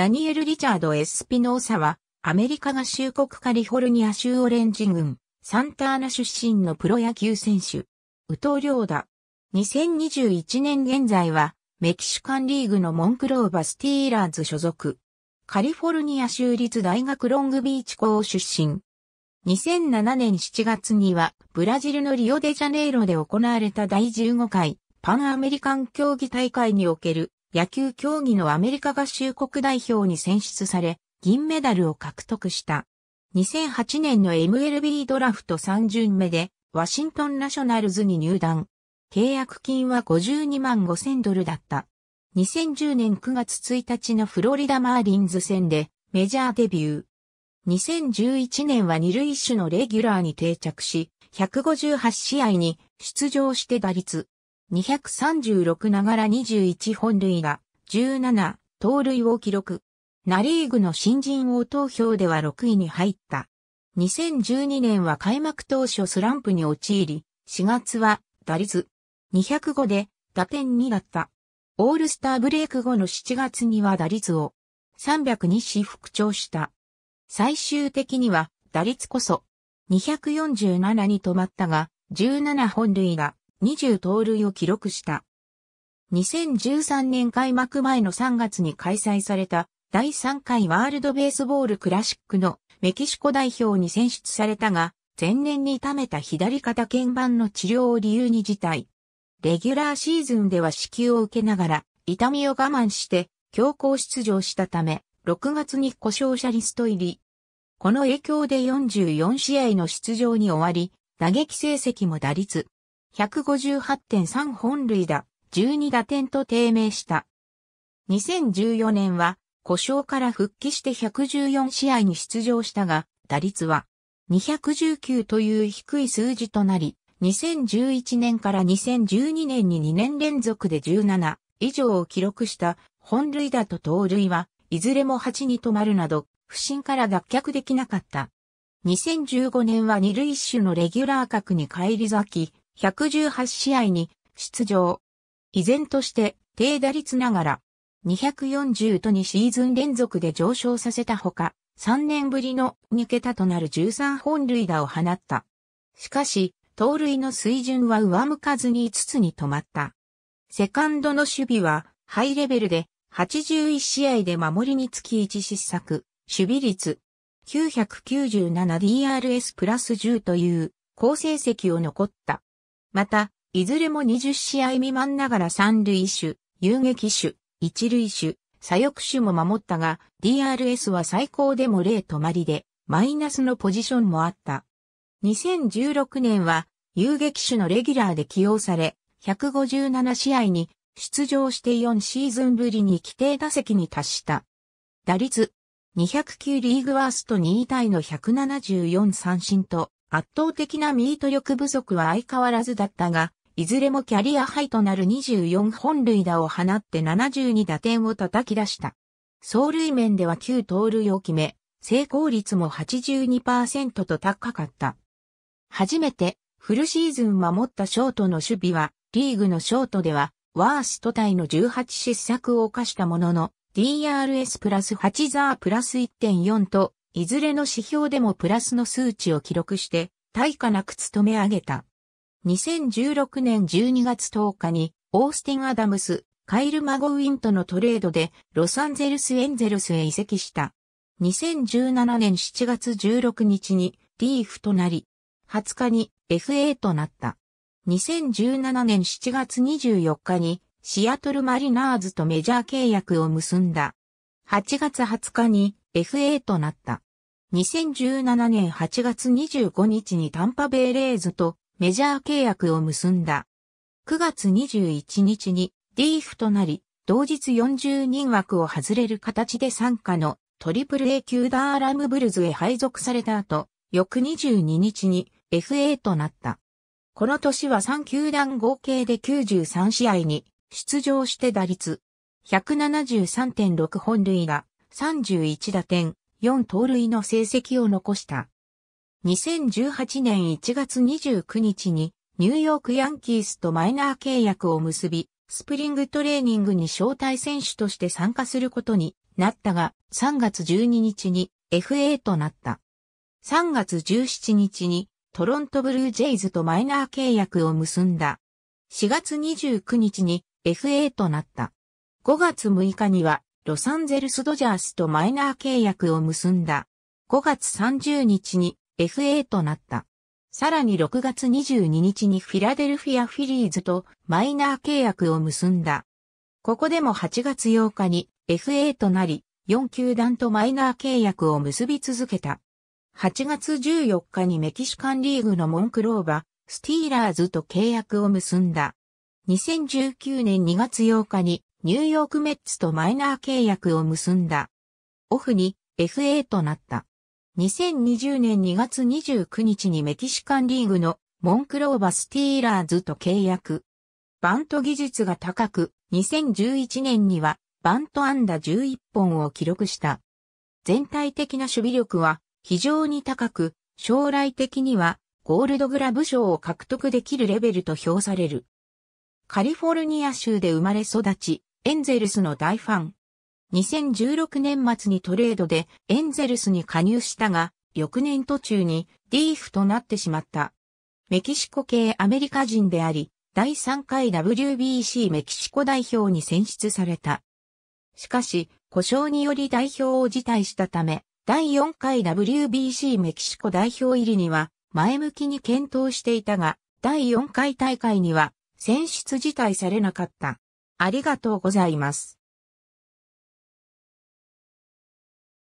ダニエル・リチャード・エスピノーサは、アメリカ合衆国カリフォルニア州オレンジ郡、サンターナ出身のプロ野球選手。ウトリョーダ。2021年現在は、メキシカンリーグのモンクローバ・スティーラーズ所属。カリフォルニア州立大学ロングビーチ校出身。2007年7月には、ブラジルのリオデジャネイロで行われた第15回パンアメリカン競技大会における野球競技のアメリカ合衆国代表に選出され、銀メダルを獲得した。2008年の MLB ドラフト3巡目で、ワシントンナショナルズに入団。契約金は52万5千ドルだった。2010年9月1日のフロリダマーリンズ戦でメジャーデビュー。2011年は二塁手のレギュラーに定着し、158試合に出場して打率236ながら21本塁打、17、盗塁を記録。ナリーグの新人王投票では6位に入った。2012年は開幕当初スランプに陥り、4月は打率205で打点2だった。オールスターブレイク後の7月には打率を3 0 2にし復調した。最終的には打率こそ247に止まったが17本塁打20盗塁を記録した。2013年開幕前の3月に開催された第3回ワールドベースボールクラシックのメキシコ代表に選出されたが、前年に痛めた左肩鍵盤の治療を理由に辞退。レギュラーシーズンでは支給を受けながら、痛みを我慢して強行出場したため、6月に故障者リスト入り。この影響で44試合の出場に終わり、打撃成績も打率、158.3本塁打、12打点と低迷した。2014年は、故障から復帰して114試合に出場したが、打率は219という低い数字となり、2011年から2012年に2年連続で17以上を記録した本塁打と盗塁はいずれも8に止まるなど、不振から脱却できなかった。2015年は二塁手のレギュラー格に返り咲き、118試合に出場。依然として低打率ながら240と2シーズン連続で上昇させたほか、3年ぶりの2桁となる13本塁打を放った。しかし、盗塁の水準は上向かずに5つに止まった。セカンドの守備はハイレベルで81試合で守りにつき1失策、守備率 997DRS プラス10という好成績を残った。また、いずれも20試合未満ながら三塁手、遊撃手、一塁手、左翼手も守ったが、DRS は最高でも0止まりで、マイナスのポジションもあった。2016年は、遊撃手のレギュラーで起用され、157試合に出場して4シーズンぶりに規定打席に達した。打率、209リーグワースト2位タイの174三振と、圧倒的なミート力不足は相変わらずだったが、いずれもキャリアハイとなる24本塁打を放って72打点を叩き出した。走塁面では9盗塁を決め、成功率も82%と高かった。初めてフルシーズン守ったショートの守備は、リーグのショートでは、ワーストタイの18失策を犯したものの、DRS プラス8ザープラス1.4といずれの指標でもプラスの数値を記録して、対価なく務め上げた。2016年12月10日に、オースティン・アダムス、カイル・マゴウィンとのトレードで、ロサンゼルス・エンゼルスへ移籍した。2017年7月16日に、リーフとなり、20日に FA となった。2017年7月24日に、シアトル・マリナーズとメジャー契約を結んだ。8月20日に FA となった。2017年8月25日にタンパベイレーズとメジャー契約を結んだ。9月21日にリーフとなり、同日40人枠を外れる形で参加のトリプル A 級ダーラムブルズへ配属された後、翌22日に FA となった。この年は3球団合計で93試合に出場して打率173.6本塁打31打点4盗塁の成績を残した。2018年1月29日にニューヨークヤンキースとマイナー契約を結び、スプリングトレーニングに招待選手として参加することになったが、3月12日に FA となった。3月17日にトロントブルージェイズとマイナー契約を結んだ。4月29日に FA となった。5月6日にはロサンゼルスドジャースとマイナー契約を結んだ。5月30日に FA となった。さらに6月22日にフィラデルフィアフィリーズとマイナー契約を結んだ。ここでも8月8日に FA となり、4球団とマイナー契約を結び続けた。8月14日にメキシカンリーグのモンクローバ、スティーラーズと契約を結んだ。2019年2月8日にニューヨークメッツとマイナー契約を結んだ。オフに FA となった。2020年2月29日にメキシカンリーグのモンクローバスティーラーズと契約。バント技術が高く、2011年にはバント安打11本を記録した。全体的な守備力は非常に高く、将来的にはゴールドグラブ賞を獲得できるレベルと評される。カリフォルニア州で生まれ育ち、エンゼルスの大ファン。2016年末にトレードでエンゼルスに加入したが、翌年途中にディーフとなってしまった。メキシコ系アメリカ人であり、第3回 WBC メキシコ代表に選出された。しかし、故障により代表を辞退したため、第4回 WBC メキシコ代表入りには前向きに検討していたが、第4回大会には選出辞退されなかった。ありがとうございます。